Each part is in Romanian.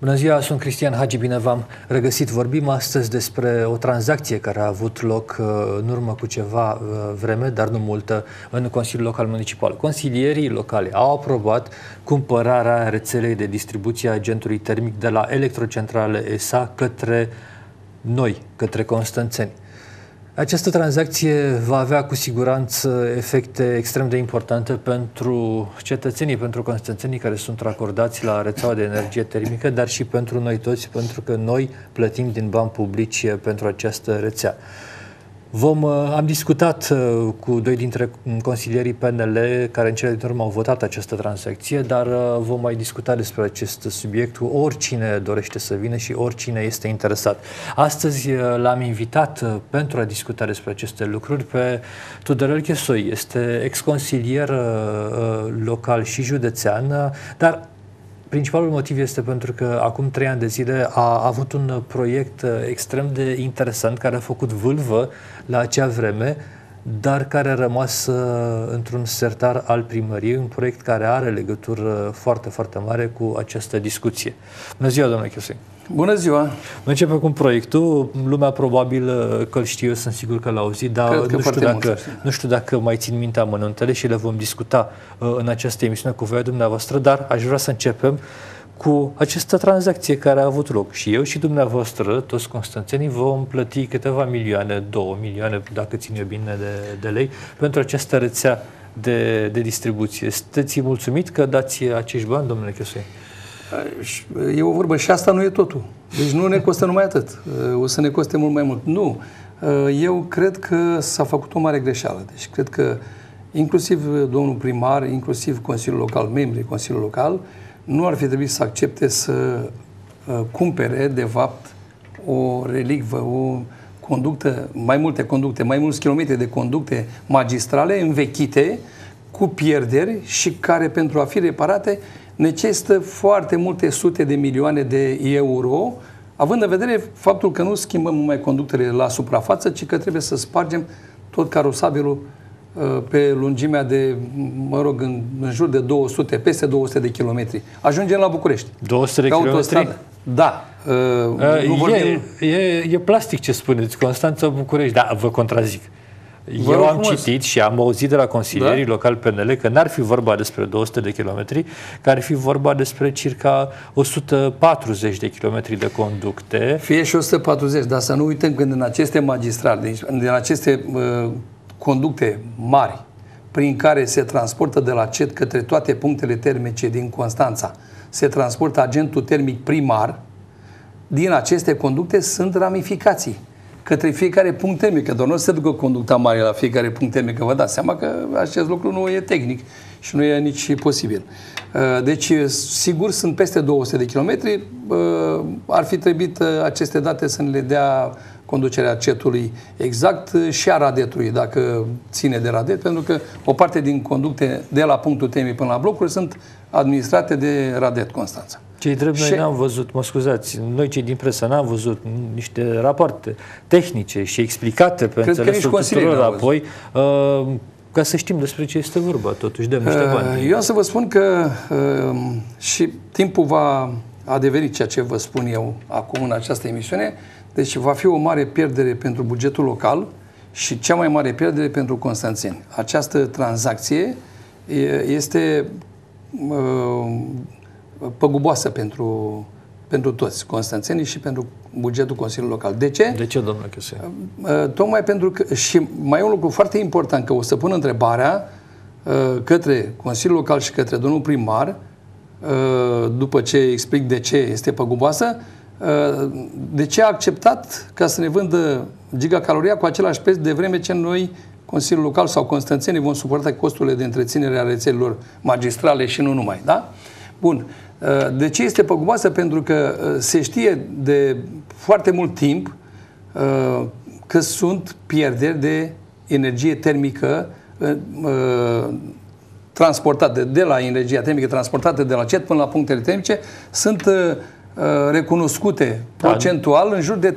Bună ziua, sunt Cristian Hagi, bine v-am regăsit. Vorbim astăzi despre o tranzacție care a avut loc uh, în urmă cu ceva uh, vreme, dar nu multă, în Consiliul Local Municipal. Consilierii locale au aprobat cumpărarea rețelei de distribuție a agentului termic de la Electrocentrale ESA către noi către constanțeni. Această tranzacție va avea cu siguranță efecte extrem de importante pentru cetățenii, pentru constanțenii care sunt racordați la rețeaua de energie termică, dar și pentru noi toți, pentru că noi plătim din bani publici pentru această rețea. Vom, uh, am discutat uh, cu doi dintre mm, consilierii PNL care în cele din urmă au votat această transacție, dar uh, vom mai discuta despre acest subiect cu oricine dorește să vină și oricine este interesat. Astăzi l-am invitat pentru a discuta despre aceste lucruri pe Tudorel Chesoi. Este ex-consilier local și județean, dar Principalul motiv este pentru că acum trei ani de zile a avut un proiect eh, extrem de interesant care a făcut vâlvă la acea vreme dar care a rămas uh, într-un sertar al primăriei, un proiect care are legătură foarte, foarte mare cu această discuție. Bună ziua, domnule Chiusei! Bună ziua! Începem cu proiectul. Lumea probabil uh, că îl știu, eu sunt sigur că l-a auzit, dar că nu știu, dacă, nu știu dacă mai țin minte amănuntele și le vom discuta uh, în această emisiune cu voia dumneavoastră, dar aș vrea să începem uh, cu această tranzacție care a avut loc. Și eu și dumneavoastră, toți constanțenii, vom plăti câteva milioane, două milioane, dacă țin eu bine, de, de lei, pentru această rețea de, de distribuție. Sunteți mulțumit că dați acești bani, domnule Chesui? E o vorbă și asta nu e totul. Deci nu ne costă numai atât. O să ne coste mult mai mult. Nu. Eu cred că s-a făcut o mare greșeală. Deci cred că inclusiv domnul primar, inclusiv Consiliul Local, membrii Consiliului Local, nu ar fi trebuit să accepte să uh, cumpere, de fapt, o relicvă, o conductă, mai multe conducte, mai mulți kilometri de conducte magistrale învechite, cu pierderi și care, pentru a fi reparate, necesită foarte multe sute de milioane de euro, având în vedere faptul că nu schimbăm numai conductele la suprafață, ci că trebuie să spargem tot carosabilul pe lungimea de, mă rog, în, în jur de 200, peste 200 de kilometri. Ajungem la București. 200 de kilometri? Da. Uh, uh nu vorbim... e, e, e plastic ce spuneți, Constanța București, da, vă contrazic. Vă Eu am frumos. citit și am auzit de la consilierii da? locali PNL că n-ar fi vorba despre 200 de kilometri, că ar fi vorba despre circa 140 de kilometri de conducte. Fie și 140, dar să nu uităm când în aceste magistrale, din aceste uh, conducte mari prin care se transportă de la CET către toate punctele termice din Constanța, se transportă agentul termic primar, din aceste conducte sunt ramificații către fiecare punct termic, că doar nu se ducă conducta mare la fiecare punct termic, că vă dați seama că acest lucru nu e tehnic și nu e nici posibil. Uh, deci, sigur, sunt peste 200 de kilometri, uh, ar fi trebuit uh, aceste date să ne le dea conducerea cetului exact uh, și a radetului, dacă ține de radet, pentru că o parte din conducte de la punctul temii până la blocuri sunt administrate de radet Constanța. Cei drept și... noi n-am văzut, mă scuzați, noi cei din presă n-am văzut niște rapoarte tehnice și explicate pe Cred înțelesul tuturor apoi, uh, ca să știm despre ce este vorba, totuși, de niște uh, bani. Eu să vă spun că um, și timpul va devenit ceea ce vă spun eu acum în această emisiune, uh, deci va fi o mare pierdere pentru bugetul local și cea mai mare pierdere pentru Constanțin. Această tranzacție este uh, păguboasă pentru, pentru toți constanțenii și pentru bugetul Consiliului Local. De ce? De ce, domnule Chiuse? Uh, tocmai pentru că, și mai e un lucru foarte important, că o să pun întrebarea uh, către Consiliul Local și către domnul primar, după ce explic de ce este păguboasă, de ce a acceptat ca să ne vândă gigacaloria cu același preț de vreme ce noi, Consiliul Local sau Constanțenii, vom suporta costurile de întreținere a rețelilor magistrale și nu numai, da? Bun. De ce este păguboasă? Pentru că uh, se știe de foarte mult timp uh, că sunt pierderi de energie termică uh, transportate de la energia termică transportată de la CET până la punctele termice sunt Uh, recunoscute da. procentual în jur de 30%,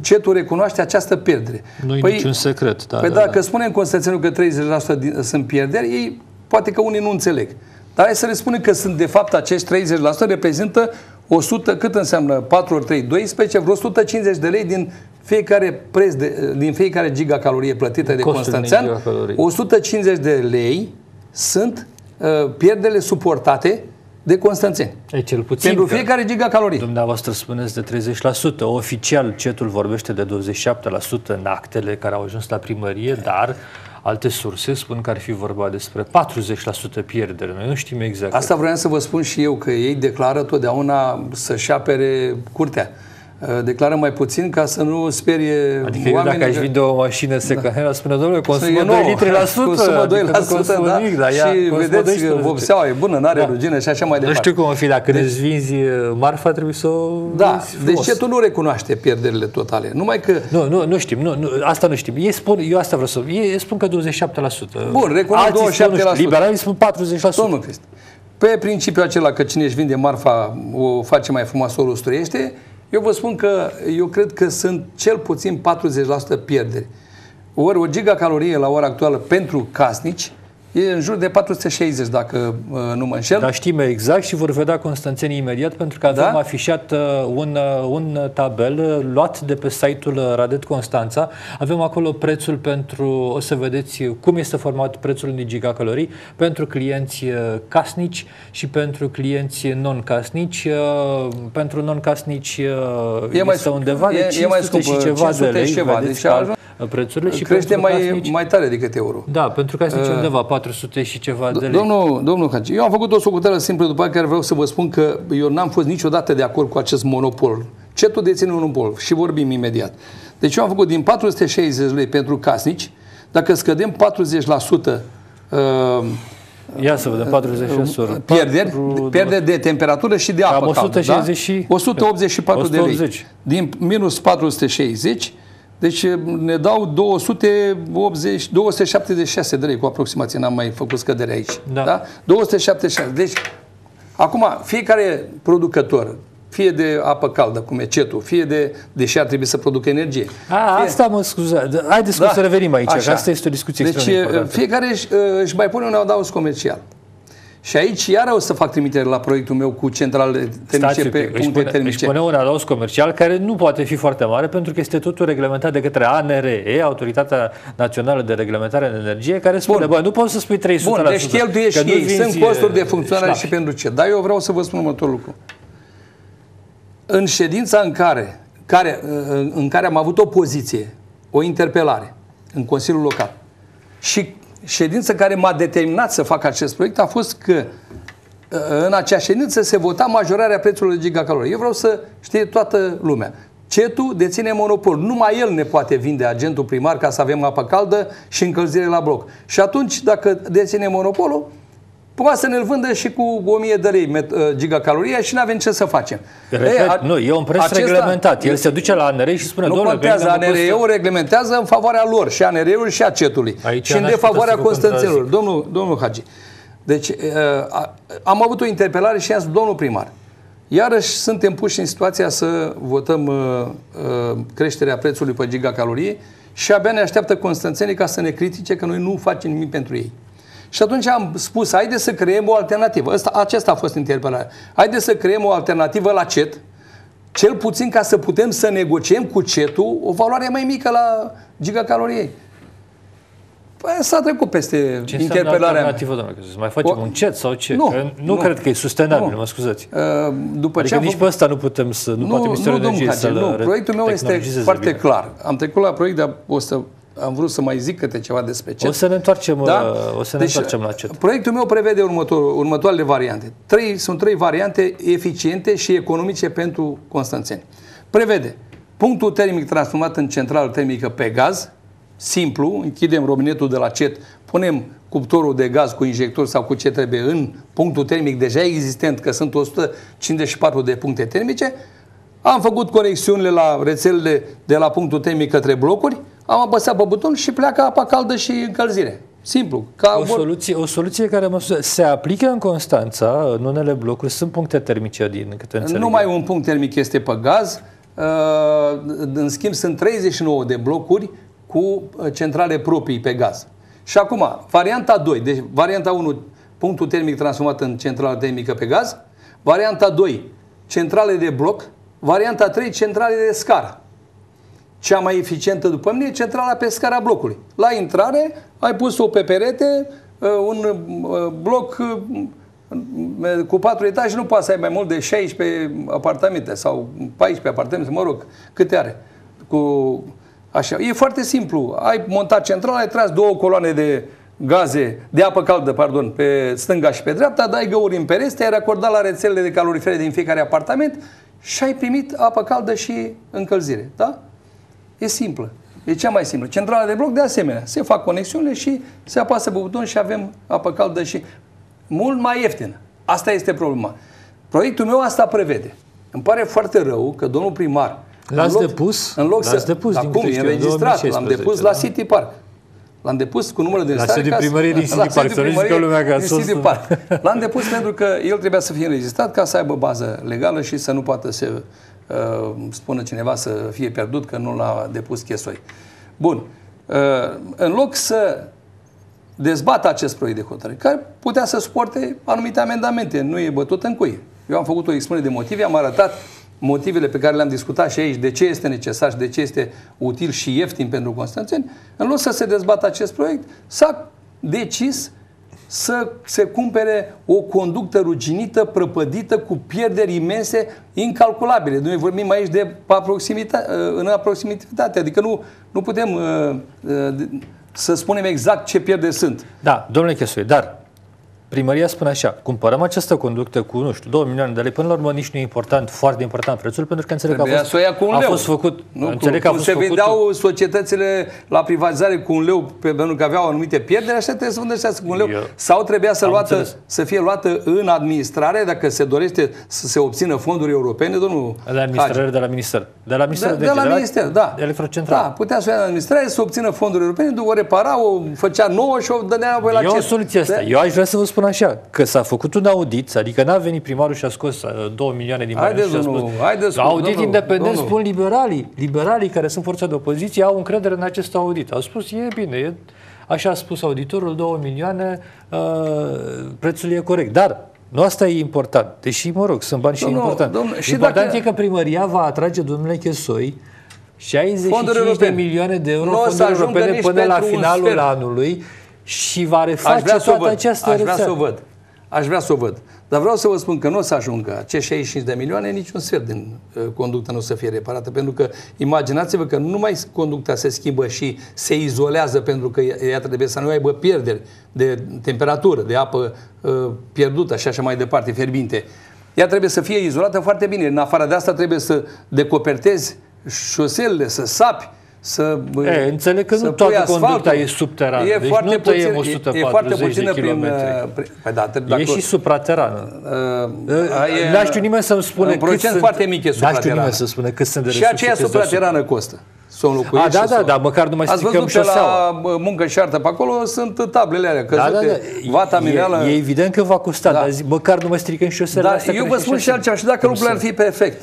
CET-ul recunoaște această pierdere. Nu-i păi, niciun secret. Da, păi da, da, dacă da. spunem Constanțeniu că 30% sunt pierderi, ei poate că unii nu înțeleg. Dar hai să le spunem că sunt de fapt acești 30% reprezintă 100, cât înseamnă 4 ori 3, 12, vreo 150 de lei din fiecare preț de, din fiecare gigacalorie plătită de Constanțean, 150 de lei sunt uh, pierderile suportate de Constanțeni. E cel puțin Pentru fiecare gigacalorie. Dumneavoastră spuneți de 30%. Oficial, CETUL vorbește de 27% în actele care au ajuns la primărie, dar alte surse spun că ar fi vorba despre 40% pierdere. Noi nu știm exact. Asta vreau să vă spun și eu, că ei declară totdeauna să-și apere curtea. Eh, declară mai puțin ca să nu sperie Adică Adică dacă aș vinde o mașină secondhand, da. spune, domnule, consumă 2 litri adică la sută. Consumă 2 la sută, da. Mic, da și vedeți că vopseaua e bună, n-are da. rugină și așa mai departe. Nu știu cum o fi, dacă deci, îți vinzi eh, marfa, trebuie să o Da, deci ce tu nu recunoaște pierderile totale. Numai că... Nu, nu, nu știm, nu, nu, asta nu știm. Ei spun, eu asta vreau să... Ei spun că 27%. Bun, recunosc 27%. Spun, liberalii spun 40%. Domnul Crist, pe principiul acela că cine își vinde marfa o face mai frumos, o lustruiește, eu vă spun că eu cred că sunt cel puțin 40% pierderi. Ori o gigacalorie la ora actuală pentru casnici, E în jur de 460, dacă uh, nu mă înșel. Dar știm exact și vor vedea constanțenii imediat, pentru că avem da? afișat uh, un, uh, un tabel luat de pe site-ul Radet Constanța. Avem acolo prețul pentru, o să vedeți cum este format prețul în gigacalorii, pentru clienți casnici și pentru clienți non-casnici. Pentru non-casnici este mai, este undeva e, de 500 e mai scump, și ceva de lei, ceva, vedeți deci prețurile. Și crește mai, casnici, mai tare decât euro. Da, pentru este uh, undeva 400 și ceva de lei. Domnul, domnul Hagi, eu am făcut o socoteală simplă, după care vreau să vă spun că eu n-am fost niciodată de acord cu acest monopol. Ce ul deține un monopol și vorbim imediat. Deci eu am făcut din 460 lei pentru casnici, dacă scădem 40% uh, Ia să vedem, 40 uh, Pierderi, 4, pierderi de temperatură și de apă. Cam 160 cam, da? 184 180. de lei. Din minus 460 deci eh, ne dau 280, 276 de lei cu aproximație, n-am mai făcut scădere aici. Da. da? 276. Deci, acum, fiecare producător, fie de apă caldă, cum e cetul, fie de, deși ar trebui să producă energie. A, fie... asta mă scuza. Haideți da. să revenim aici, așa. asta este o discuție Deci eh, fiecare își, eh, își mai pune un adaus comercial. Și aici iar o să fac trimitere la proiectul meu cu centrale termice pe puncte termice. Își pune un adaos comercial care nu poate fi foarte mare pentru că este totul reglementat de către ANRE, Autoritatea Națională de Reglementare în Energie, care spune, bă, nu poți să spui 300%. Bun, deci cheltuiești și ei, sunt costuri de funcționare și pentru ce. Dar eu vreau să vă spun următorul lucru. În ședința în care, care, în care am avut o poziție, o interpelare în Consiliul Local și ședință care m-a determinat să fac acest proiect a fost că uh, în acea ședință se vota majorarea prețului de gigacalorii. Eu vreau să știe toată lumea. Cetul deține monopol. Numai el ne poate vinde agentul primar ca să avem apă caldă și încălzire la bloc. Și atunci, dacă deține monopolul, poate să ne-l vândă și cu 1000 de lei uh, gigacalorie și nu avem ce să facem. Repet, Ei, a, nu, e un preț acesta, reglementat. El se duce la ANR și spune, nu contează, ANR-ul reglementează în favoarea lor, și ANR-ul și acetului. Aici și în defavoarea Constanțelor. Domnul, domnul Hagi, deci uh, am avut o interpelare și am zis, domnul primar, iarăși suntem puși în situația să votăm uh, uh, creșterea prețului pe gigacalorie și abia ne așteaptă constanțenii ca să ne critique că noi nu facem nimic pentru ei. Și atunci am spus, haideți să creăm o alternativă. Asta, aceasta a fost interpelarea. Haideți să creăm o alternativă la CET, cel puțin ca să putem să negociem cu CET-ul o valoare mai mică la gigacaloriei. Păi s-a trecut peste ce interpelarea. alternativă, doamne, să mai facem o... un cet sau ce? Nu, că nu, nu cred că e sustenabil, nu. mă scuzați. Uh, după adică ce nici pe asta nu putem să, nu, nu poate nu, Energiei să Nu, proiectul meu este foarte bine. clar. Am trecut la proiect de 100 am vrut să mai zic câte ceva despre CET. O să ne întoarcem, da? Uh, o să ne deci, întoarcem la CET. Proiectul meu prevede următor, următoarele variante. Trei, sunt trei variante eficiente și economice pentru constanțeni. Prevede punctul termic transformat în centrală termică pe gaz, simplu, închidem robinetul de la CET, punem cuptorul de gaz cu injector sau cu ce trebuie în punctul termic deja existent, că sunt 154 de puncte termice, am făcut conexiunile la rețelele de la punctul termic către blocuri, am apăsat pe buton și pleacă apa caldă și încălzire. Simplu. Ca o, vor... soluție, o soluție care mă, se aplică în Constanța, în unele blocuri, sunt puncte termice din câte înțeleg. Numai un punct termic este pe gaz, uh, în schimb sunt 39 de blocuri cu uh, centrale proprii pe gaz. Și acum, varianta 2, deci varianta 1, punctul termic transformat în centrală termică pe gaz, varianta 2, centrale de bloc, varianta 3, centrale de scară. Cea mai eficientă după mine e centrala scara blocului. La intrare ai pus-o pe perete, uh, un uh, bloc uh, mm, cu patru etaje nu poate să ai mai mult de 16 apartamente sau 14 apartamente, mă rog, câte are. Cu, așa. E foarte simplu. Ai montat central, ai tras două coloane de gaze, de apă caldă, pardon, pe stânga și pe dreapta, dai găuri în pereste, ai racordat la rețelele de calorifere din fiecare apartament și ai primit apă caldă și încălzire. Da? E simplă. E cea mai simplă. Centrala de bloc, de asemenea, se fac conexiunile și se apasă pe buton și avem apă caldă și mult mai ieftină. Asta este problema. Proiectul meu asta prevede. Îmi pare foarte rău că domnul primar L-ați în loc, depus? În loc să, depus acum, din e înregistrat, l-am depus da? la City Park. L-am depus cu numărul de stare. La sediul primăriei din City Park, să că lumea că City Park. L-am depus pentru că el trebuia să fie înregistrat ca să aibă bază legală și să nu poată să Uh, spună cineva să fie pierdut că nu l-a depus Chesoi. Bun. Uh, în loc să dezbată acest proiect de hotărâre, care putea să suporte anumite amendamente, nu e bătut în cuie. Eu am făcut o expunere de motive, am arătat motivele pe care le-am discutat și aici, de ce este necesar și de ce este util și ieftin pentru Constanțeni, în loc să se dezbată acest proiect, s-a decis să se cumpere o conductă ruginită, prăpădită, cu pierderi imense, incalculabile. Noi vorbim aici de uh, în aproximitate, adică nu, nu putem uh, uh, să spunem exact ce pierde sunt. Da, domnule Chesuie, dar primăria spune așa, cumpărăm această conductă cu, nu știu, 2 milioane de lei, până la urmă nici nu e important, foarte important prețul, pentru că înțeleg Trebuia că a fost, să cu un a leu. fost făcut. Nu, înțeleg că a fost se făcut... vedeau societățile la privatizare cu un leu, pentru că aveau anumite pierderi, așa trebuie să vândășească cu un leu. Eu... Sau trebuia să, luată, să fie luată în administrare, dacă se dorește să se obțină fonduri europene, domnul La administrare Hagi. de la minister. De la minister de, da, de, de, la, de la minister, da. Electrocentral. Da, putea să ia în administrare, să obțină fonduri europene, o repara, o făcea nouă și o dădea la Eu ce? soluția asta. Eu aș vrea să vă spun spun așa, că s-a făcut un audit, adică n-a venit primarul și a scos 2 uh, milioane din bani și a spus, haideți, audit domnul, independent domnul. spun liberalii, liberalii care sunt forța de opoziție au încredere în acest audit. Au spus, e bine, e, așa a spus auditorul, 2 milioane, uh, prețul e corect. Dar nu asta e important, deși, mă rog, sunt bani domnul, și important. Domnul, și important dacă... e că primăria va atrage, domnule Chesoi, 65 de milioane de euro fonduri europene până la finalul anului și va reface toată văd. această Aș vrea să o văd. Aș vrea să o văd. Dar vreau să vă spun că nu o să ajungă acești 65 de milioane, niciun sfert din uh, conductă nu o să fie reparată, pentru că imaginați-vă că nu mai conducta se schimbă și se izolează pentru că ea trebuie să nu aibă pierderi de temperatură, de apă uh, pierdută și așa mai departe, fierbinte. Ea trebuie să fie izolată foarte bine. În afară de asta trebuie să decopertezi șoselele, să sapi, să e, înțeleg că nu toată conducta e subterană. E deci foarte nu puțin, 140 e foarte puțin de kilometri. Prin, păi da, dacă, uh, e și supraterană. Nu știu nimeni să-mi spune cât sunt... foarte mic e supraterană. nimeni să spune cât sunt de Și aceea supraterană costă. Să o A, da, da, da, măcar nu mai Ați văzut că la muncă și artă pe acolo sunt tablele alea, că da, da, da. vata e, mineală. e, evident că va costa, da. dar zi, măcar nu mai stricăm șosele da, Eu vă spun și altceva, și dacă lucrurile ar fi perfect,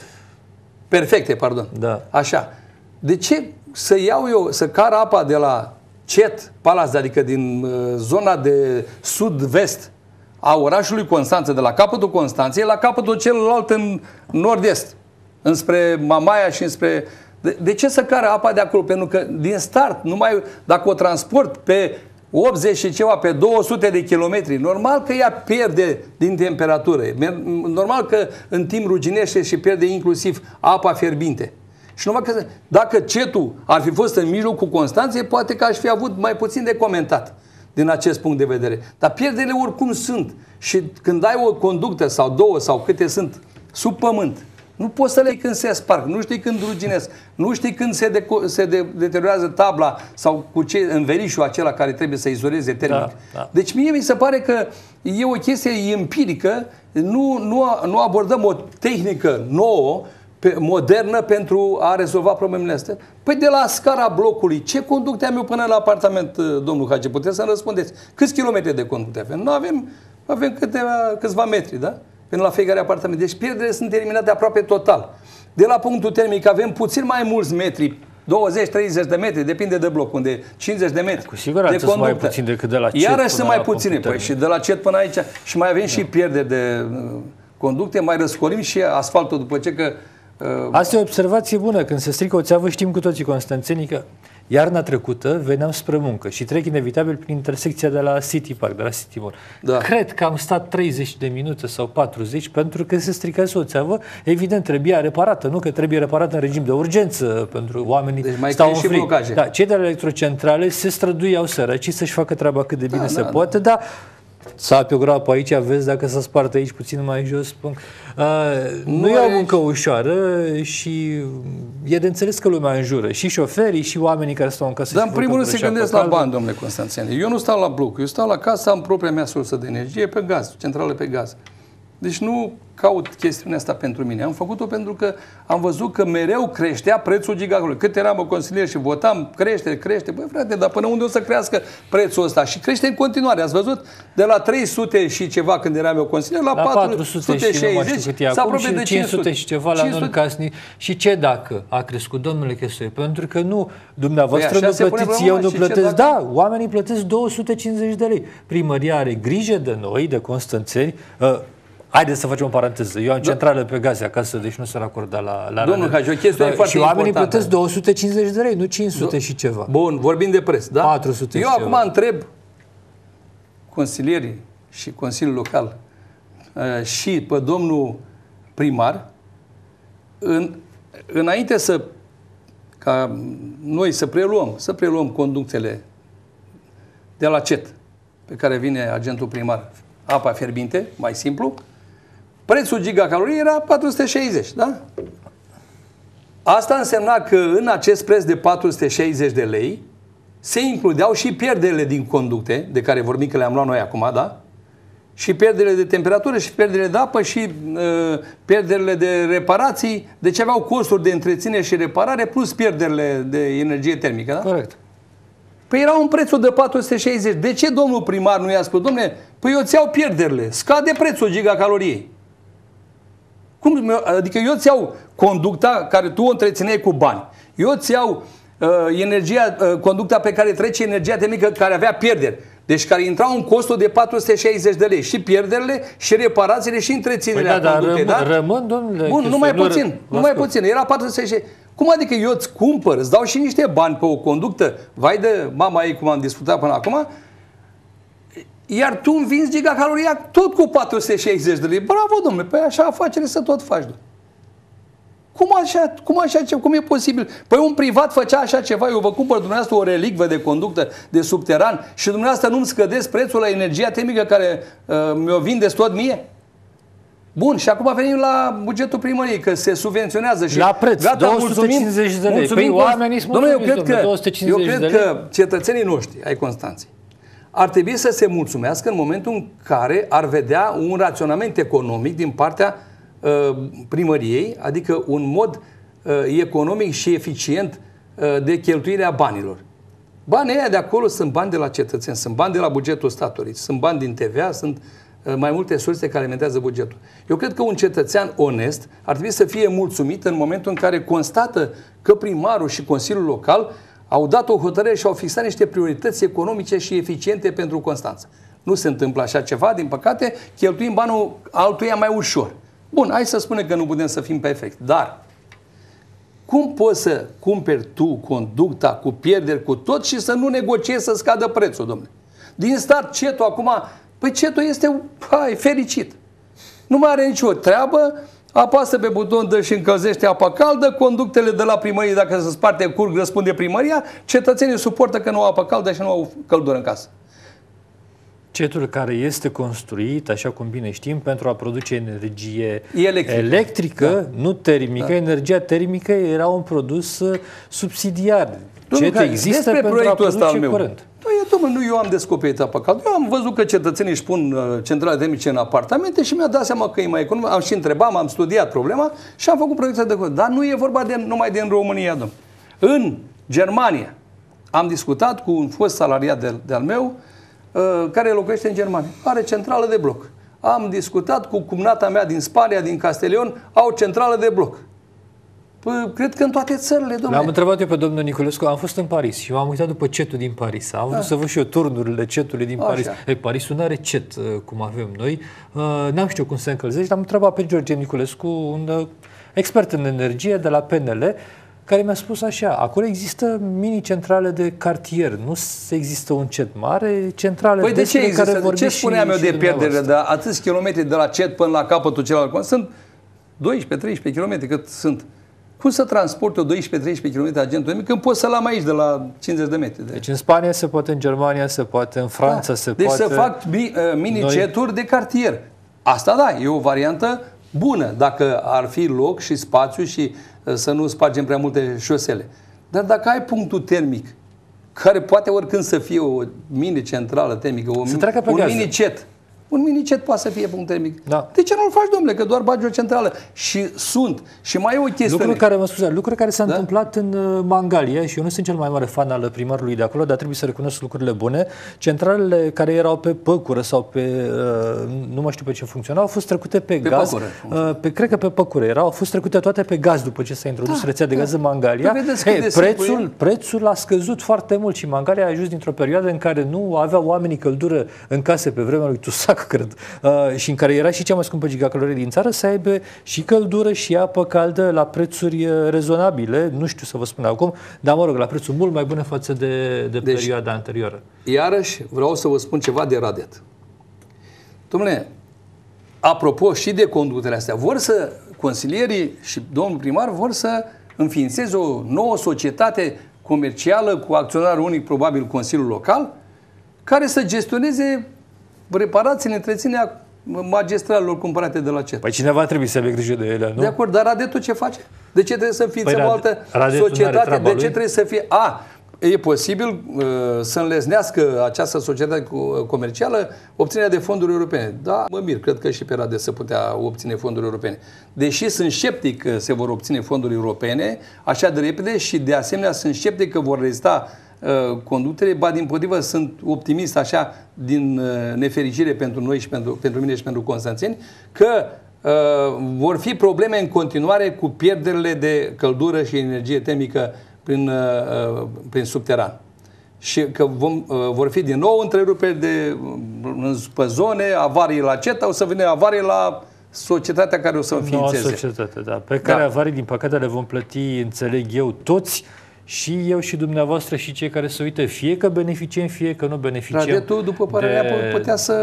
perfecte, pardon, da. așa, de ce să iau eu, să car apa de la Cet Palace, adică din uh, zona de sud-vest a orașului Constanța, de la capătul Constanței, la capătul celălalt în nord-est, înspre Mamaia și înspre... De, de ce să care apa de acolo? Pentru că din start, numai dacă o transport pe 80 și ceva, pe 200 de kilometri, normal că ea pierde din temperatură, normal că în timp ruginește și pierde inclusiv apa fierbinte. Și numai că, dacă CETU ar fi fost în mijlocul Constanței, poate că aș fi avut mai puțin de comentat din acest punct de vedere. Dar pierderile oricum sunt. Și când ai o conductă sau două sau câte sunt sub pământ, nu poți să le când se sparg, nu știi când ruginesc, nu știi când se, de, se de, deteriorează tabla sau cu ce înverișul acela care trebuie să izoleze termic. Da, da. Deci mie mi se pare că e o chestie empirică, nu, nu, nu abordăm o tehnică nouă pe, modernă pentru a rezolva problemele astea? Păi de la scara blocului, ce conducte am eu până la apartament, uh, domnul Hage? Puteți să-mi răspundeți. Câți kilometri de conducte avem? Nu avem, avem câteva, câțiva metri, da? Până la fiecare apartament. Deci pierderile sunt eliminate aproape total. De la punctul termic avem puțin mai mulți metri 20-30 de metri, depinde de bloc unde 50 de metri. Cu siguranță de sunt mai puțin decât de la cet Iarăși sunt mai puține, păi și de la cet până aici. Și mai avem da. și pierderi de uh, conducte, mai răscolim și asfaltul după ce că Ehm, Asta e o observație bună. Când se strică o țeavă, știm cu toții constanțenii că iarna trecută veneam spre muncă și trec inevitabil prin intersecția de la City Park, de la City Mall. Da. Cred că am stat 30 de minute sau 40 pentru că se stricase o țeavă. Evident, trebuia reparată, nu că trebuie reparată în regim de urgență pentru oamenii deci mai stau în frig. Da, cei de la electrocentrale se străduiau săracii să-și facă treaba cât de da, bine da, se da, poate, da. dar Sapi o groapă aici, vezi dacă se sparte aici puțin mai jos. Uh, nu, e o muncă ușoară și e de înțeles că lumea înjură. Și șoferii, și oamenii care stau în casă. Dar în primul rând se gândesc la bani, domnule Constanțene. Eu nu stau la bloc, eu stau la casă, am propria mea sursă de energie pe gaz, centrală pe gaz. Deci nu caut chestiunea asta pentru mine. Am făcut-o pentru că am văzut că mereu creștea prețul gigacului. Cât eram o consilier și votam, crește, crește. Băi, frate, dar până unde o să crească prețul ăsta? Și crește în continuare. Ați văzut? De la 300 și ceva când eram eu consilier, la, la 460 și nu știu de 500, 500 și ceva la Nor Casni. Și ce dacă a crescut domnule Chesoi? Pentru că nu, dumneavoastră păi, nu plătiți, eu nu plătesc. Dacă... Da, oamenii plătesc 250 de lei. Primăria are grijă de noi, de Constanțeni, ă, Haideți să facem o paranteză. Eu am da. centrală pe gaze acasă, deci nu se racorda la... la Domnul Hagi, o chestie da, foarte Și oamenii importantă. plătesc 250 de lei, nu 500 Do- da. și ceva. Bun, vorbim de preț, da? 400 Eu acum ceva. întreb consilierii și Consiliul Local uh, și pe domnul primar, în, înainte să ca noi să preluăm, să preluăm conductele de la CET, pe care vine agentul primar, apa fierbinte, mai simplu, Prețul gigacalorii era 460, da? Asta însemna că în acest preț de 460 de lei se includeau și pierderile din conducte, de care vorbim că le-am luat noi acum, da? Și pierderile de temperatură, și pierderile de apă, și uh, pierderile de reparații. Deci aveau costuri de întreținere și reparare, plus pierderile de energie termică, da? Corect. Păi era un prețul de 460. De ce domnul primar nu i-a spus, domnule, păi eu ți iau pierderile, scade prețul gigacaloriei. Cum, adică eu îți iau conducta care tu o întrețineai cu bani. Eu îți iau uh, energia, uh, conducta pe care trece energia termică care avea pierderi. Deci care intra un costul de 460 de lei. Și pierderile, și reparațiile, și întreținerea păi da, conductei. Dar rămân, da? rămân, domnule. Bun, numai puțin. nu Numai puțin. Era 460. Cum adică eu îți cumpăr, îți dau și niște bani pe o conductă, vai de mama ei cum am discutat până acum, iar tu învinzi gigacaloria tot cu 460 de lei. Bravo, domnule, păi așa afacere să tot faci, domnule. Cum așa, cum așa, cum e posibil? Păi un privat făcea așa ceva, eu vă cumpăr dumneavoastră o relicvă de conductă de subteran și dumneavoastră nu-mi scădeți prețul la energia termică care uh, mi-o vindeți tot mie? Bun, și acum venim la bugetul primăriei, că se subvenționează și... La preț, gata, 250 mulțumim, de lei. Păi mulțumim, păi oamenii sunt Domnule, eu cred, că, eu cred că cetățenii noștri ai Constanței ar trebui să se mulțumească în momentul în care ar vedea un raționament economic din partea uh, primăriei, adică un mod uh, economic și eficient uh, de a banilor. Banii aia de acolo sunt bani de la cetățeni, sunt bani de la bugetul statului, sunt bani din TVA, sunt mai multe surse care alimentează bugetul. Eu cred că un cetățean onest ar trebui să fie mulțumit în momentul în care constată că primarul și Consiliul Local au dat o hotărâre și au fixat niște priorități economice și eficiente pentru Constanța. Nu se întâmplă așa ceva, din păcate, cheltuim banul altuia mai ușor. Bun, hai să spunem că nu putem să fim perfect, dar cum poți să cumperi tu conducta cu pierderi, cu tot și să nu negociezi să scadă prețul, domnule? Din start cetul acum, păi cetul este hai, fericit. Nu mai are nicio treabă, apasă pe buton, de și încălzește apa caldă, conductele de la primărie, dacă se sparte curg, răspunde primăria, cetățenii suportă că nu au apă caldă și nu au căldură în casă. Cetul care este construit, așa cum bine știm, pentru a produce energie electrică, electrică da. nu termică. Da. Energia termică era un produs uh, subsidiar Domnul există despre proiectul ăsta al meu. Curent. Păi, domnule, nu eu am descoperit apa caldă. Eu am văzut că cetățenii își pun uh, centrale termice în apartamente și mi-a dat seama că e mai economic. Am și întrebat, am studiat problema și am făcut proiecte de curent. Dar nu e vorba de, numai din România, domnule. În Germania am discutat cu un fost salariat de, de-al meu uh, care locuiește în Germania. Are centrală de bloc. Am discutat cu cumnata mea din Spania, din Castelion, au centrală de bloc. Pă, cred că în toate țările, domnule. L-am întrebat eu pe domnul Niculescu, am fost în Paris și m-am uitat după cetul din Paris. Am vrut ah. să văd și eu turnurile cetului din Paris. Așa. Paris. Ei, Parisul nu are cet uh, cum avem noi. Uh, n-am știut cum se încălzește. Am întrebat pe George Niculescu, un uh, expert în energie de la PNL, care mi-a spus așa, acolo există mini-centrale de cartier, nu există un cet mare, centrale păi de ce există? care vorbim Ce spuneam eu de pierdere de atâți kilometri de la cet până la capătul celălalt? Sunt 12-13 km cât sunt. Cum să transport eu 12-13 km agentul M când pot să-l am aici de la 50 de metri? De... Deci în Spania se poate, în Germania se poate, în Franța da. se deci poate. Deci să fac ă, mini Noi... de cartier. Asta da, e o variantă bună, dacă ar fi loc și spațiu și ă, să nu spargem prea multe șosele. Dar dacă ai punctul termic, care poate oricând să fie o mini-centrală termică, o, să un mini-cet, un minicet poate să fie punct termic. Da. De ce nu-l faci, domnule? Că doar bagi o centrală. Și sunt. Și mai e o chestie. Lucruri care, mă scuzați, lucruri care s au da? întâmplat în uh, Mangalia și eu nu sunt cel mai mare fan al primarului de acolo, dar trebuie să recunosc lucrurile bune. Centralele care erau pe păcură sau pe, uh, nu mai știu pe ce funcționau, au fost trecute pe, pe gaz. Păcură. Uh, pe, cred că pe păcură erau, au fost trecute toate pe gaz după ce s-a introdus da, rețea de da. gaz în Mangalia. Păi hey, prețul, prețul a scăzut foarte mult și Mangalia a ajuns dintr-o perioadă în care nu aveau oamenii căldură în case pe vremea lui Tusac gigac, cred, uh, și în care era și cea mai scumpă gigacalorie din țară, să aibă și căldură și apă caldă la prețuri uh, rezonabile, nu știu să vă spun acum, dar mă rog, la prețuri mult mai bune față de, de deci, perioada anterioară. Iarăși vreau să vă spun ceva de Radet. Domnule, apropo și de conductele astea, vor să consilierii și domnul primar vor să înființeze o nouă societate comercială cu acționar unic, probabil Consiliul Local, care să gestioneze reparațiile, întreținerea magistralilor cumpărate de la CET. Păi cineva trebuie să aibă grijă de ele, nu? De acord, dar Radetul ce face? De ce trebuie să fie păi, o altă Radetul societate? De ce lui? trebuie să fie... A, e posibil uh, să înlesnească această societate uh, comercială obținerea de fonduri europene. Da, mă mir, cred că și pe Rade să putea obține fonduri europene. Deși sunt sceptic că se vor obține fonduri europene așa de repede și de asemenea sunt sceptic că vor rezista uh, Uh, Conductele ba din potrivă sunt optimist așa din uh, nefericire pentru noi și pentru, pentru mine și pentru Constanțeni, că uh, vor fi probleme în continuare cu pierderile de căldură și energie termică prin, uh, uh prin subteran. Și că vom, uh, vor fi din nou întreruperi de, pe zone, avarii la CETA, o să vină avarii la societatea care o să înființeze. Noua societate, da. Pe care da. avarii, din păcate, le vom plăti, înțeleg eu, toți, și eu și dumneavoastră și cei care se uită, fie că beneficiem, fie că nu beneficiem. Radetul, după părerea mea, putea să,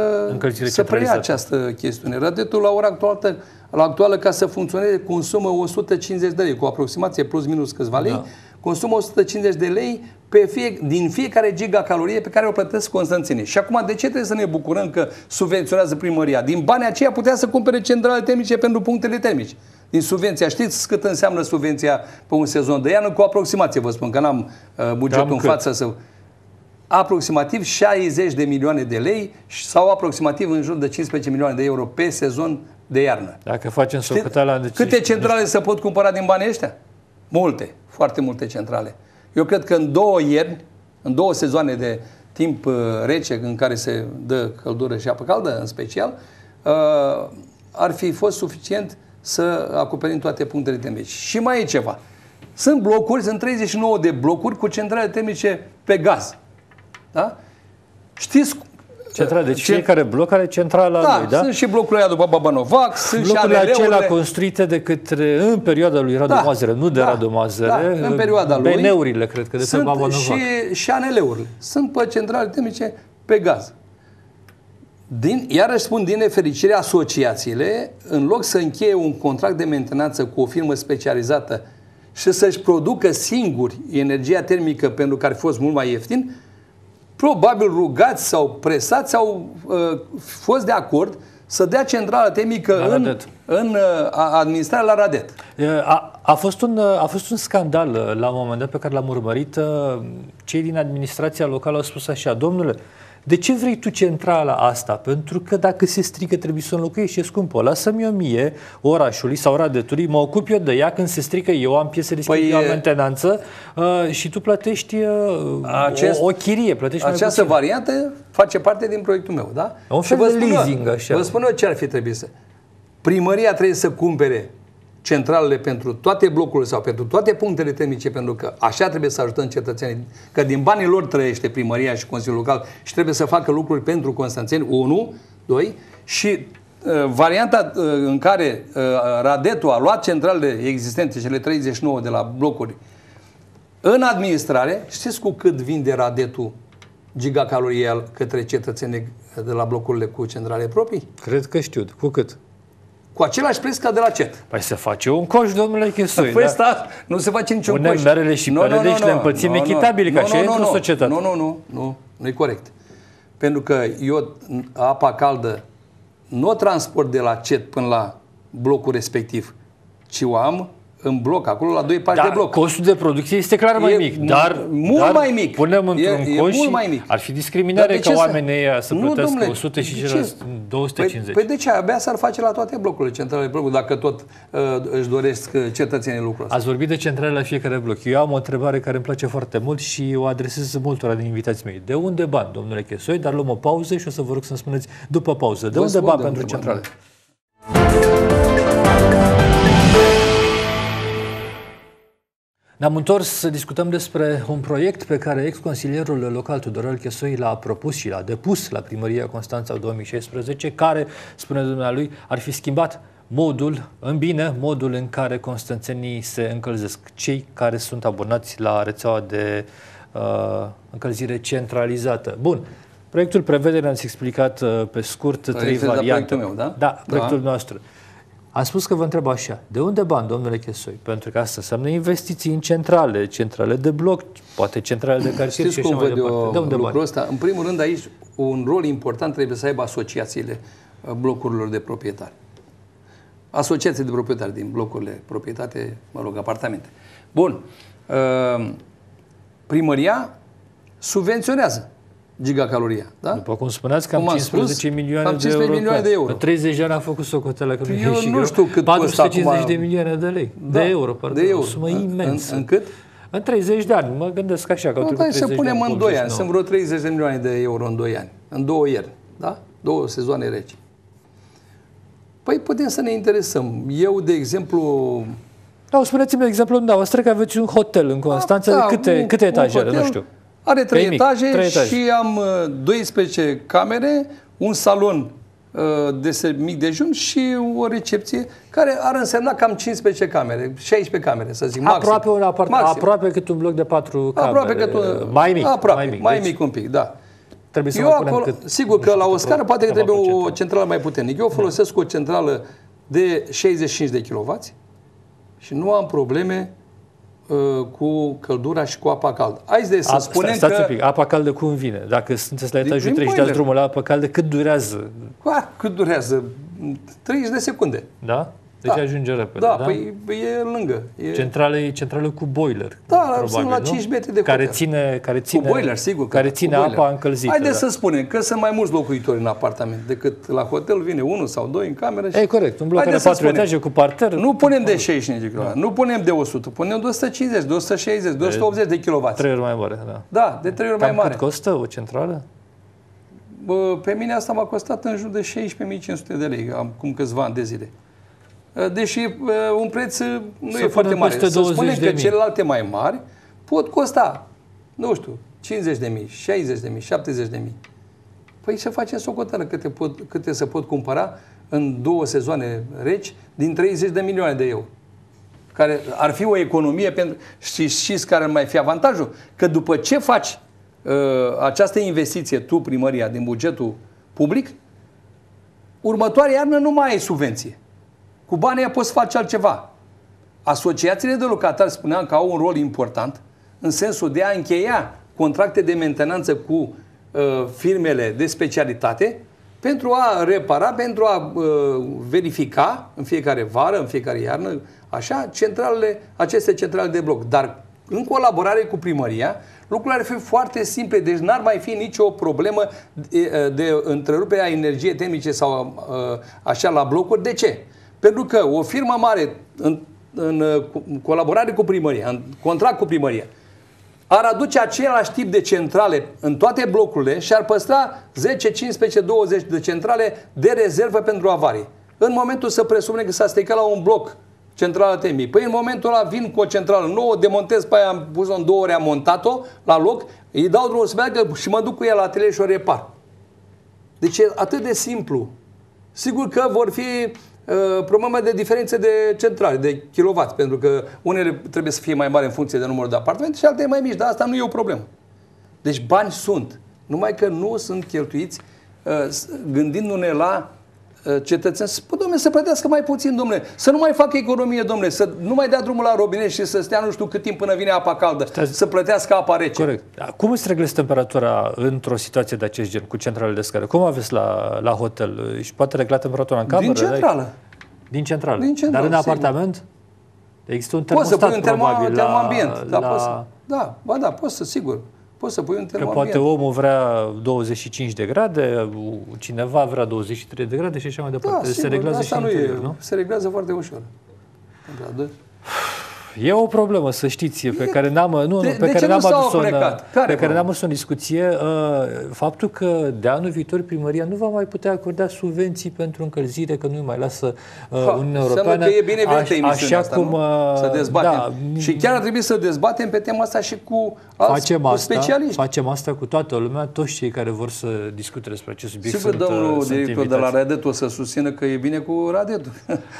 să preia această chestiune. Radetul, la ora actuală, la actuală, ca să funcționeze, consumă 150 de lei, cu aproximație plus minus câțiva lei, da. consumă 150 de lei pe fie, din fiecare gigacalorie pe care o plătesc constanțenii. Și acum, de ce trebuie să ne bucurăm că subvenționează primăria? Din banii aceia putea să cumpere centrale termice pentru punctele termice din subvenția. Știți cât înseamnă subvenția pe un sezon de iarnă? Cu aproximație vă spun, că n-am uh, bugetul Cam în cât? față să... Aproximativ 60 de milioane de lei sau aproximativ în jur de 15 milioane de euro pe sezon de iarnă. Dacă facem socoteala... Deci, câte centrale se pot cumpăra din banii ăștia? Multe, foarte multe centrale. Eu cred că în două ierni, în două sezoane de timp uh, rece în care se dă căldură și apă caldă în special, uh, ar fi fost suficient să acoperim toate punctele termice. Și mai e ceva. Sunt blocuri, sunt 39 de blocuri cu centrale termice pe gaz. Da? Știți Central, deci Ce... fiecare bloc are centrala da, lui, da? sunt și blocurile aia după Babanovac, sunt Blocurile și acelea construite de către, în perioada lui Radu da, Mazăre, nu de da, Radu Mazăre, da, în perioada lui, BN-urile, cred că, de sunt pe Babanovac. și, și -urile. Sunt pe centrale termice pe gaz. Din, iarăși spun, din nefericire, asociațiile, în loc să încheie un contract de mentenanță cu o firmă specializată și să-și producă singuri energia termică pentru că ar fi fost mult mai ieftin, probabil rugați sau presați au uh, fost de acord să dea centrala termică la în, în uh, administrarea la Radet. A, a, fost un, uh, a fost un scandal uh, la un moment dat pe care l-am urmărit. Uh, cei din administrația locală au spus așa, domnule, uh, de ce vrei tu centrala asta? Pentru că dacă se strică trebuie să o înlocuiești, e scumpă. Lasă-mi o mie orașului sau radetului, mă ocup eu de ea când se strică, eu am piese de păi, am mentenanță uh, și tu plătești uh, acest, o, o chirie, plătești Această mai variantă face parte din proiectul meu, da? Un fel și vă de leasing, eu, așa. Vă spun eu ce ar fi trebuit să... Primăria trebuie să cumpere centralele pentru toate blocurile sau pentru toate punctele termice, pentru că așa trebuie să ajutăm cetățenii, că din banii lor trăiește primăria și Consiliul Local și trebuie să facă lucruri pentru constanțeni, 1, 2, și uh, varianta uh, în care uh, Radetul a luat centralele existente, cele 39 de la blocuri, în administrare, știți cu cât vinde Radetul gigacalorii către cetățenii de la blocurile cu centrale proprii? Cred că știu. Cu cât? cu același preț ca de la CET. Păi se face un coș, domnule Chisui. Păi da? stat, nu se face niciun Punem coș. Punem merele și perele no, no, și le împărțim no, echitabil, no, ca no, și no, într-o no, societate. Nu, no, nu, nu, nu, nu e corect. Pentru că eu apa caldă nu o transport de la CET până la blocul respectiv, ci o am în bloc, acolo la doi pași de da, bloc. Costul de producție este clar mai e mic, dar mult dar mai mic. Punem într-un e, coș mult mai mic. ar fi discriminare ca oamenii să, să Nu domnule, 100 și 250. Păi, păi de ce? Abia s-ar face la toate blocurile centrale blocuri, dacă tot uh, își doresc uh, cetățenii lucrul ăsta. Ați vorbit de centrale la fiecare bloc. Eu am o întrebare care îmi place foarte mult și o adresez multora din invitații mei. De unde bani, domnule Chesoi? Dar luăm o pauză și o să vă rog să-mi spuneți după pauză. De vă unde bani pentru centrale? Bani. Ne-am întors să discutăm despre un proiect pe care ex-consilierul local Tudorel Chesoi l-a propus și l-a depus la primăria Constanța 2016, care, spune dumnealui, ar fi schimbat modul, în bine, modul în care constanțenii se încălzesc. Cei care sunt abonați la rețeaua de uh, încălzire centralizată. Bun, proiectul prevede, ne-ați explicat uh, pe scurt, Proiectul trei variante. Proiectul meu, da? Da, da. proiectul da. nostru. A spus că vă întreb așa, de unde bani, domnule Chesoi? Pentru că asta înseamnă investiții în centrale, centrale de bloc, poate centrale de cartier Știți și cum văd de lucrul bani? ăsta? În primul rând aici un rol important trebuie să aibă asociațiile uh, blocurilor de proprietari. Asociații de proprietari din blocurile proprietate, mă rog, apartamente. Bun. Uh, primăria subvenționează gigacaloria. Da? După cum spuneați, cam cum 15 spus, milioane, cam 15 de euro, milioane de euro. 30 de ani am făcut socotele. că nu Eu nu știu cât 450 acum... de milioane de lei. Da, de euro, pardon. De euro. O sumă da. în, imensă. În, în cât? În 30 de ani. Mă gândesc așa că nu, au să punem în 2 ani. Sunt vreo 30 de milioane de euro în 2 ani. În două ieri. Da? Două sezoane reci. Păi putem să ne interesăm. Eu, de exemplu, da, spuneți-mi de exemplu, da, o că aveți un hotel în Constanța, ah, da, de câte, un, câte etajele, hotel, nu știu. Are trei etaje, trei etaje și am 12 uh, camere, un salon uh, de mic dejun și o recepție care ar însemna cam 15 camere, 16 camere, să zic, maxim. Aproape un apart, maxim. aproape cât un bloc de 4 camere. Aproape cât un, mai mic, aproape, mai mic, mai deci... un pic, da. Trebuie să Eu acolo, cât, sigur că la o scară poate că trebuie o centrală mai puternică. Eu da. folosesc da. o centrală de 65 de kW și nu am probleme Uh, cu căldura și cu apa caldă. Haideți să A, spunem sta, stați că... Un pic. Apa caldă cum vine? Dacă sunteți la etajul 3 și dați drumul la apă caldă, cât durează? cât durează? 30 de secunde. Da? Deci da. ajunge repede, da? Da, păi, păi e lângă. E... Centrale, centrale cu boiler, Da, probabil, sunt la 5 metri de care ține, care ține, cu boiler, sigur. Care da, ține boiler. apa încălzită. Haideți da. să spunem că sunt mai mulți locuitori în apartament decât la hotel vine unul sau doi în cameră. Și... E corect, un bloc de patru etaje cu parter. Nu punem de 60 da. de kW, da. nu punem de 100, punem de 150, 260, 280 de kW. Trei ori mai mare, da. Da, de trei ori Cam mai mare. cât costă o centrală? pe mine asta m-a costat în jur de 16.500 de lei, acum câțiva ani de zile. Eh, deși eh, un preț eh, nu să e foarte mare. Să spunem că celelalte mai mari pot costa, nu știu, 50 de mii, 60 de mii, 70 de mii. Păi să facem socotelă câte, pot, câte se pot cumpăra în două sezoane reci din 30 de milioane de euro. Care ar fi o economie pentru... Și știți care ar mai fi avantajul? Că după ce faci uh, această investiție, tu primăria, din bugetul public, următoarea iarnă nu mai ai subvenție. Cu banii aia poți face altceva. Asociațiile de locatari, spuneam că au un rol important în sensul de a încheia contracte de mentenanță cu uh, firmele de specialitate pentru a repara, pentru a uh, verifica în fiecare vară, în fiecare iarnă, așa, centralele, aceste centrale de bloc. Dar în colaborare cu primăria, lucrurile ar fi foarte simple, deci n-ar mai fi nicio problemă de, uh, de întrerupere a energiei termice sau uh, așa la blocuri. De ce? Pentru că o firmă mare, în, uh, în colaborare cu primăria, în contract cu primăria, ar aduce același tip de centrale în toate blocurile și ar păstra 10, 15, 20 de centrale de rezervă pentru avarii. În momentul să presupune că s-a stricat la un bloc centrală TMI. Păi în momentul ăla vin cu o centrală nouă, demontez pe aia, am pus-o în două ore, am montat-o la loc, îi dau drumul să meargă și mă duc cu ea la atelier și o repar. Deci e atât de simplu. Sigur că vor fi Uh, problema de diferențe de centrale, de kilowatt, pentru că unele trebuie să fie mai mari în funcție de numărul de apartamente și altele mai mici, dar asta nu e o problemă. Deci bani sunt, numai că nu sunt cheltuiți uh, gândindu-ne la Uh, cetățeni, să, domne, să plătească mai puțin, domne, să nu mai facă economie, domne, să nu mai dea drumul la robinet și să stea nu știu cât timp până vine apa caldă, Stai... să plătească apa rece. Corect. Cum îți reglezi temperatura într-o situație de acest gen cu centrale de scară? Cum aveți la, la hotel? Și poate regla temperatura în cameră? Din centrală. Dai? Din centrală. Din centrală. Dar în sigur. apartament? Există un termostat, poți să pui un termo, probabil, termoambient. La, da, la... Poți să, da, ba da, poți să, sigur poți să pui un termometru. Că poate omul vrea 25 de grade, cineva vrea 23 de grade și așa mai departe. Da, sigur, se reglează asta și nu e, nu? Se reglează foarte ușor. E o problemă, să știți, pe e, care n-am, nu, nu, pe de care n-am adus-o în, care pe care n-am adus în discuție. Uh, faptul că de anul viitor primăria nu va mai putea acorda subvenții pentru încălzire, că nu mai lasă uh, Uniunea Europeană. că e bine a, așa asta, cum, uh, Să dezbatem. Da, și chiar ar trebui să dezbatem pe tema asta și cu alți facem cu asta, specialiști. Facem asta cu toată lumea, toți cei care vor să discute despre acest subiect Sigur, sunt, uh, domnul sunt director invitați. de la Radet o să susțină că e bine cu Radetul.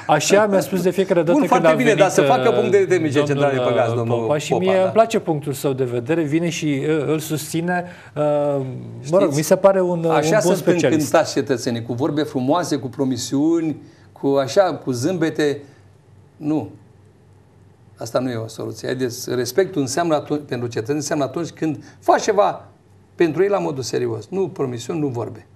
Așa mi-a spus de fiecare dată Bun, când foarte bine, venit, dar să facă punct de nici central ne păgați, domnul uh, Popa. Și mie da. îmi place punctul său de vedere, vine și uh, îl susține. Știți, uh, mă rog, mi se pare un, așa un bun specialist. Așa sunt cetățenii, cu vorbe frumoase, cu promisiuni, cu așa, cu zâmbete. Nu. Asta nu e o soluție. Haideți, respectul înseamnă atunci, pentru cetățeni înseamnă atunci când faci ceva pentru ei la modul serios. Nu promisiuni, nu vorbe.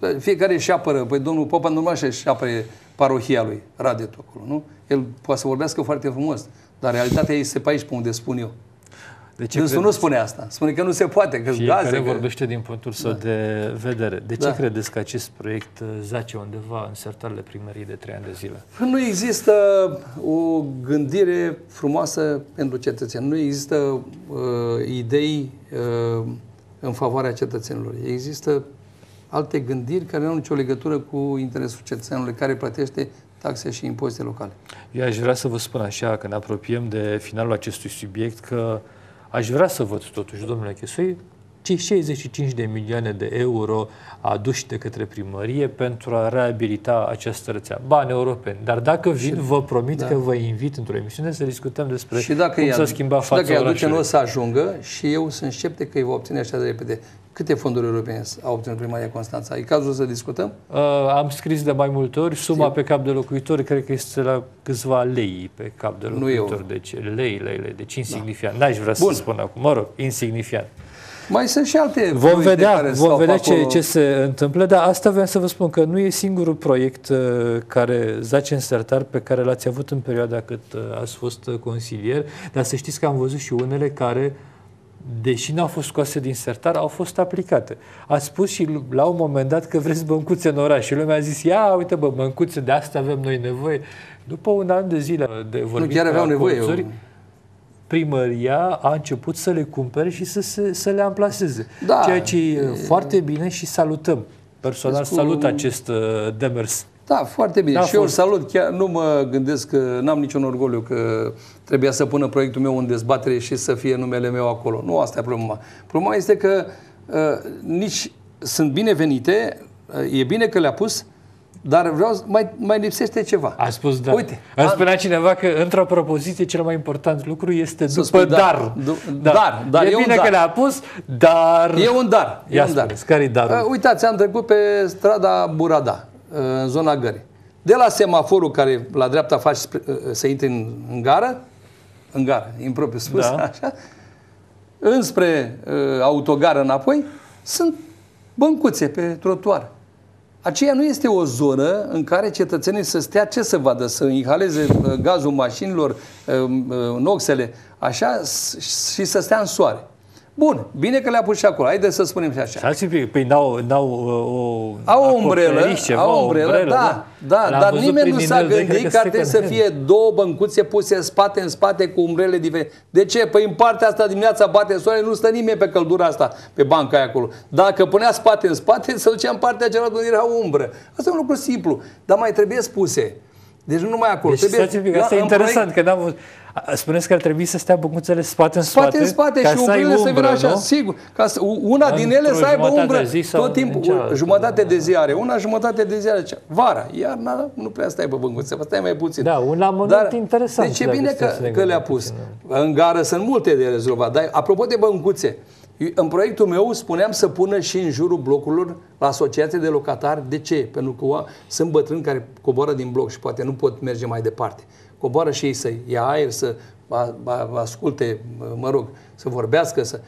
Da, fiecare își apără. Păi domnul Popa normal și își apără parohia lui, Radetul acolo, nu? El poate să vorbească foarte frumos, dar realitatea este pe păi aici, pe unde spun eu. De ce Dânsul nu spune asta. Spune că nu se poate, că gaze. care că... vorbește din punctul său da. de vedere. De ce da. credeți că acest proiect uh, zace undeva în sertarele primăriei de trei ani de zile? Păi nu există o gândire frumoasă pentru cetățeni. Nu există uh, idei uh, în favoarea cetățenilor. Există alte gândiri care nu au nicio legătură cu interesul cetățenului care plătește taxe și impozite locale. Eu aș vrea să vă spun așa, că ne apropiem de finalul acestui subiect, că aș vrea să văd totuși, domnule Chesui, cei 65 de milioane de euro aduși de către primărie pentru a reabilita această rețea. Bani europeni. Dar dacă vin, vă promit da. că vă invit într-o emisiune să discutăm despre și dacă cum să schimba schimbat fața dacă îi aduce, nu o să ajungă și eu sunt sceptic că îi va obține așa de repede. Câte fonduri europene au obținut primaria Constanța? E cazul să discutăm? Uh, am scris de mai multe ori, suma Știu. pe cap de locuitor cred că este la câțiva lei pe cap de locuitor. Nu deci lei, lei, lei, deci da. insignifiant. Da. N-aș vrea Bun. să spun acum, mă rog, insignifiant. Mai sunt și alte Vom vedea, care vom vedea ce, ce se întâmplă, dar asta vreau să vă spun că nu e singurul proiect uh, care zace în sertar pe care l-ați avut în perioada cât uh, ați fost uh, consilier, dar să știți că am văzut și unele care uh, deși n-au fost scoase din sertar, au fost aplicate. A spus și la un moment dat că vreți băncuțe în oraș și lumea a zis, ia uite bă, băncuțe, de asta avem noi nevoie. După un an de zile de vorbit nu, chiar aveau nevoie. Eu. primăria a început să le cumpere și să, să, să le amplaseze. Da. Ceea ce e foarte bine și salutăm. Personal deci salut acest uh, demers. Da, foarte bine. Da, și eu salut. Chiar nu mă gândesc că n-am niciun orgoliu că trebuia să pună proiectul meu în dezbatere și să fie numele meu acolo. Nu asta e problema. Problema este că uh, nici sunt binevenite, uh, e bine că le-a pus, dar vreau, mai, mai lipsește ceva. A spus da. Uite. Îmi spunea cineva că într-o propoziție cel mai important lucru este după spui, da. dar. Dar. Da. dar. dar. E, e bine dar. că le-a pus, dar... E un dar. Ia e un spuneți, dar. care-i darul? Uh, uitați, am trecut pe strada Burada în zona gării. De la semaforul care la dreapta faci uh, uh, să intri în, în gară, în gară, impropriu spus, da. așa, înspre uh, autogară înapoi, sunt băncuțe pe trotuar. Aceea nu este o zonă în care cetățenii să stea ce să vadă, să inhaleze uh, gazul mașinilor, noxele, așa, și să stea în soare. Bun, bine că le-a pus și acolo. Haideți să spunem și așa. Și alții, păi n-au, au uh, o... Au o umbrelă, ceva, au o umbrelă, umbrelă da, da, da dar nimeni nu s-a gândit că, trebuie ar trebui să fie două băncuțe puse spate în spate cu umbrele diferite. De ce? Păi în partea asta dimineața bate soare, nu stă nimeni pe căldura asta, pe banca aia acolo. Dacă punea spate în spate, se ducea în partea cealaltă unde era umbră. Asta e un lucru simplu, dar mai trebuie spuse. Deci nu numai acolo. Deci, trebuie, pic, asta da, e interesant, proiect, că n-am Spuneți că ar trebui să stea băcuțele spate în spate, spate, în spate ca și să umbrele umbră, să vină așa, nu? sigur. Ca să, una Într-o din ele să aibă umbră. De zi sau tot timpul, cealaltă, jumătate de zi are una, jumătate de zi are cea. Vara, iarna, nu prea stai pe băcuțe, stai mai puțin. Da, un amănunt dar, interesant. Deci e bine că, că le-a pus. Puțin, da. în gară sunt multe de rezolvat. Dar apropo de băncuțe, în proiectul meu spuneam să pună și în jurul blocurilor la asociație de locatari. De ce? Pentru că sunt bătrâni care coboară din bloc și poate nu pot merge mai departe coboară și ei să ia aer, să asculte, mă rog, să vorbească, să...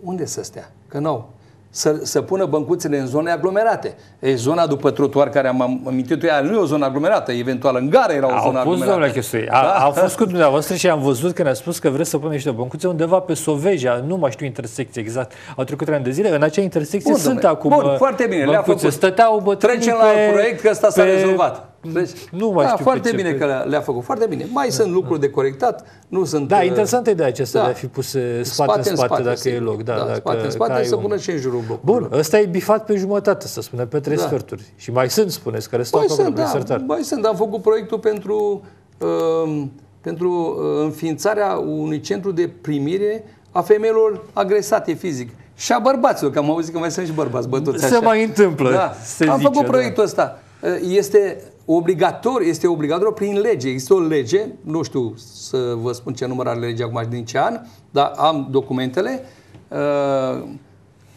Unde să stea? Că nu să, să pună băncuțele în zone aglomerate. E zona după trotuar care am amintit ea nu e o zonă aglomerată, eventual în gara era o au zonă aglomerată. Domnule a, da? a, a fost cu dumneavoastră și am văzut că ne-a spus că vreți să pună niște băncuțe undeva pe Soveja, nu mai știu intersecție exact. Au trecut trei ani de zile, în acea intersecție Bun, sunt domne. acum Bun, foarte bine, băncuțe. le-a făcut. Stăteau bătrânii Trecem pe, la proiect că ăsta s-a rezolvat. Mm. Vezi? nu mai da, știu foarte bine pe... că le-a făcut, foarte bine. Mai da, sunt da. lucruri de corectat, nu sunt... Da, uh, interesante de acestea da. de a fi pus uh, spate, spate în spate, spate dacă e loc. Da, da dacă, spate în spate să un... pună și în jurul blocului. Bun, da. ăsta e bifat pe jumătate, să spunem, pe trei da. sferturi. Și mai sunt, spuneți, care stau mai acolo, sunt, da, sertar. Mai sunt, am făcut proiectul pentru, um, uh, pentru înființarea unui centru de primire a femeilor agresate fizic. Și a bărbaților, că am auzit că mai sunt și bărbați bătuți Se așa. mai întâmplă, da. se Am zice, făcut da. proiectul ăsta. Uh, este obligator, este obligatoriu prin lege. Există o lege, nu știu să vă spun ce număr are legea acum din ce an, dar am documentele uh,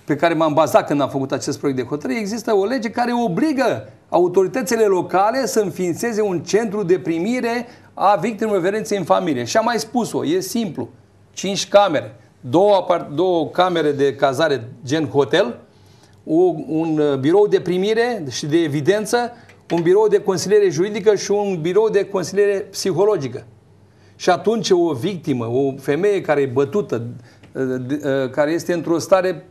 pe care m-am bazat când am făcut acest proiect de hotărâre. Există o lege care obligă autoritățile locale să înființeze un centru de primire a victimelor violenței în familie. Și am mai spus-o, e simplu. cinci camere, două, două camere de cazare gen hotel, un uh, birou de primire și de evidență un birou de consiliere juridică și un birou de consiliere psihologică. Și atunci o victimă, o femeie care e bătută, ă, ă, care este într-o stare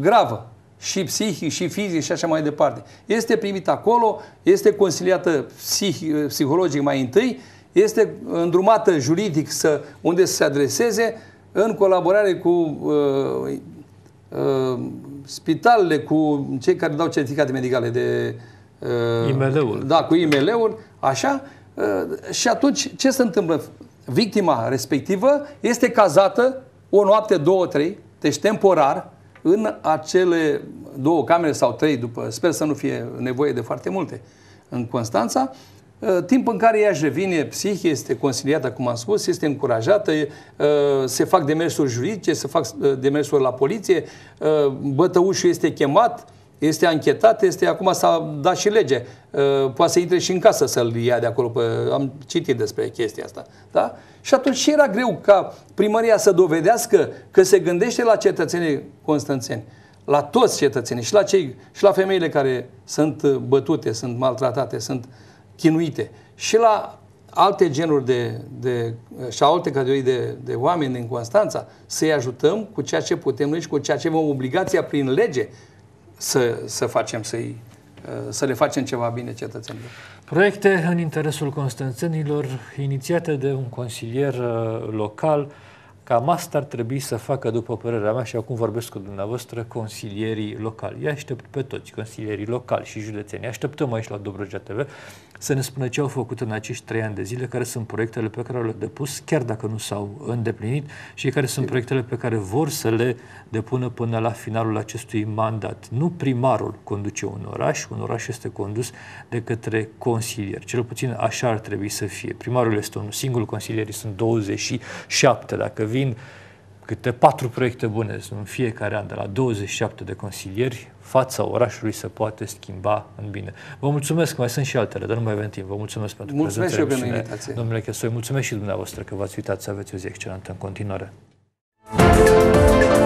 gravă, și psihic, și fizic, și așa mai departe, este primită acolo, este consiliată psih, ă, psihologic mai întâi, este îndrumată juridic să, unde să se adreseze, în colaborare cu uh, uh, spitalele, cu cei care dau certificate medicale de IML-ul. Uh, da, cu IML-ul, așa. Uh, și atunci, ce se întâmplă? Victima respectivă este cazată o noapte, două, trei, deci temporar, în acele două camere sau trei, după, sper să nu fie nevoie de foarte multe, în Constanța, uh, timp în care ea își revine psihie, este consiliată, cum am spus, este încurajată, se fac demersuri juridice, se fac demersuri la poliție, bătăușul este chemat, este anchetat, este acum s-a dat și lege. Uh, poate să intre și în casă să-l ia de acolo. Pe, am citit despre chestia asta. Da? Și atunci era greu ca primăria să dovedească că se gândește la cetățenii constanțeni, la toți cetățenii și la, cei, și la femeile care sunt uh, bătute, sunt maltratate, sunt chinuite și la alte genuri de, de, și alte categorii de, de oameni din Constanța, să-i ajutăm cu ceea ce putem noi și cu ceea ce vom obligația prin lege să, să facem să uh, să le facem ceva bine cetățenilor. Proiecte în interesul constanțenilor inițiate de un consilier uh, local Cam asta ar trebui să facă, după părerea mea, și acum vorbesc cu dumneavoastră, consilierii locali. Îi aștept pe toți, consilierii locali și județeni. Așteptăm aici la Dobrogea TV să ne spună ce au făcut în acești trei ani de zile, care sunt proiectele pe care le-au depus, chiar dacă nu s-au îndeplinit, și care sunt proiectele pe care vor să le depună până la finalul acestui mandat. Nu primarul conduce un oraș, un oraș este condus de către consilier. Cel puțin așa ar trebui să fie. Primarul este un singur, consilier, sunt 27. Dacă vin câte patru proiecte bune în fiecare an, de la 27 de consilieri, fața orașului se poate schimba în bine. Vă mulțumesc, mai sunt și altele, dar nu mai avem timp. Vă mulțumesc pentru mulțumesc prezența. Mulțumesc și eu pentru invitație. Domnule Chesoi, mulțumesc și dumneavoastră că v-ați uitat să aveți o zi excelentă în continuare. Thank you.